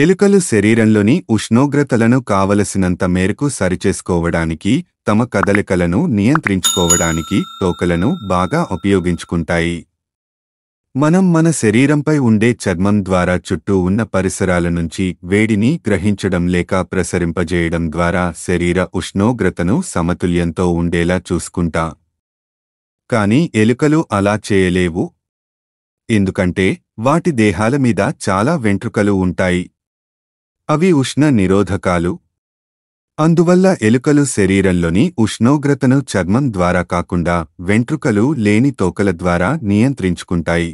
ఎలుకలు శరీరంలోని ఉష్ణోగ్రతలను కావలసినంత మేరకు సరిచేసుకోవడానికి తమ కదలికలను నియంత్రించుకోవడానికి తోకలను బాగా ఉపయోగించుకుంటాయి మనం మన శరీరంపై ఉండే చర్మం ద్వారా చుట్టూ ఉన్న పరిసరాల నుంచి వేడిని గ్రహించడం లేక ప్రసరింపజేయడం ద్వారా శరీర ఉష్ణోగ్రతను సమతుల్యంతో ఉండేలా చూసుకుంటా కాని ఎలుకలు అలా చేయలేవు ఎందుకంటే వాటి దేహాల మీద చాలా వెంట్రుకలు ఉంటాయి అవి ఉష్ణ నిరోధకాలు అందువల్ల ఎలుకలు శరీరంలోని ఉష్ణోగ్రతను చర్మం ద్వారా కాకుండా వెంట్రుకలు లేని తోకల ద్వారా నియంత్రించుకుంటాయి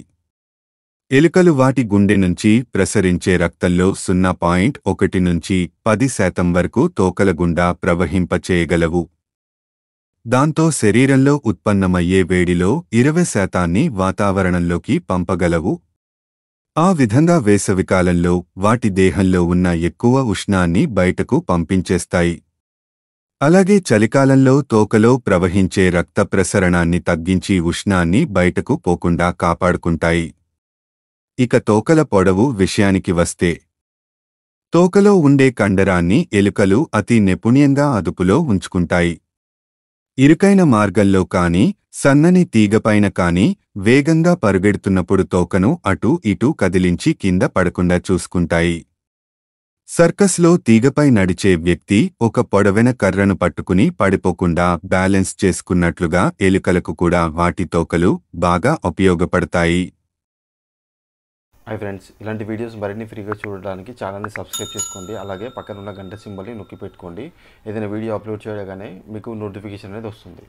ఎలుకలు వాటి గుండె నుంచి ప్రసరించే రక్తంలో సున్నా పాయింట్ ఒకటి నుంచి పది శాతం వరకు తోకల గుండా ప్రవహింపచేయగలవు దాంతో శరీరంలో ఉత్పన్నమయ్యే వేడిలో ఇరవై శాతాన్ని వాతావరణంలోకి పంపగలవు ఆ విధంగా వేసవికాలంలో వాటి దేహంలో ఉన్న ఎక్కువ ఉష్ణాన్ని బయటకు పంపించేస్తాయి అలాగే చలికాలంలో తోకలో ప్రవహించే రక్త ప్రసరణాన్ని తగ్గించి ఉష్ణాన్ని బయటకు పోకుండా కాపాడుకుంటాయి ఇక తోకల పొడవు విషయానికి వస్తే తోకలో ఉండే కండరాన్ని ఎలుకలు అతి నిపుణ్యంగా అదుపులో ఉంచుకుంటాయి ఇరుకైన మార్గంలో కాని సన్నని తీగపైన కాని వేగంగా పరుగెడుతున్నప్పుడు తోకను అటూ ఇటూ కదిలించి కింద పడకుండా చూసుకుంటాయి సర్కస్లో తీగపై నడిచే వ్యక్తి ఒక పొడవెన కర్రను పట్టుకుని పడిపోకుండా బ్యాలెన్స్ చేసుకున్నట్లుగా ఎలుకలకు కూడా వాటి తోకలు బాగా ఉపయోగపడతాయి హాయ్ ఫ్రెండ్స్ ఇలాంటి వీడియోస్ మరిన్ని ఫ్రీగా చూడడానికి ఛానల్ని సబ్స్క్రైబ్ చేసుకోండి అలాగే పక్కన ఉన్న గంట సింబల్ని నొక్కి పెట్టుకోండి ఏదైనా వీడియో అప్లోడ్ చేయగానే మీకు నోటిఫికేషన్ అనేది వస్తుంది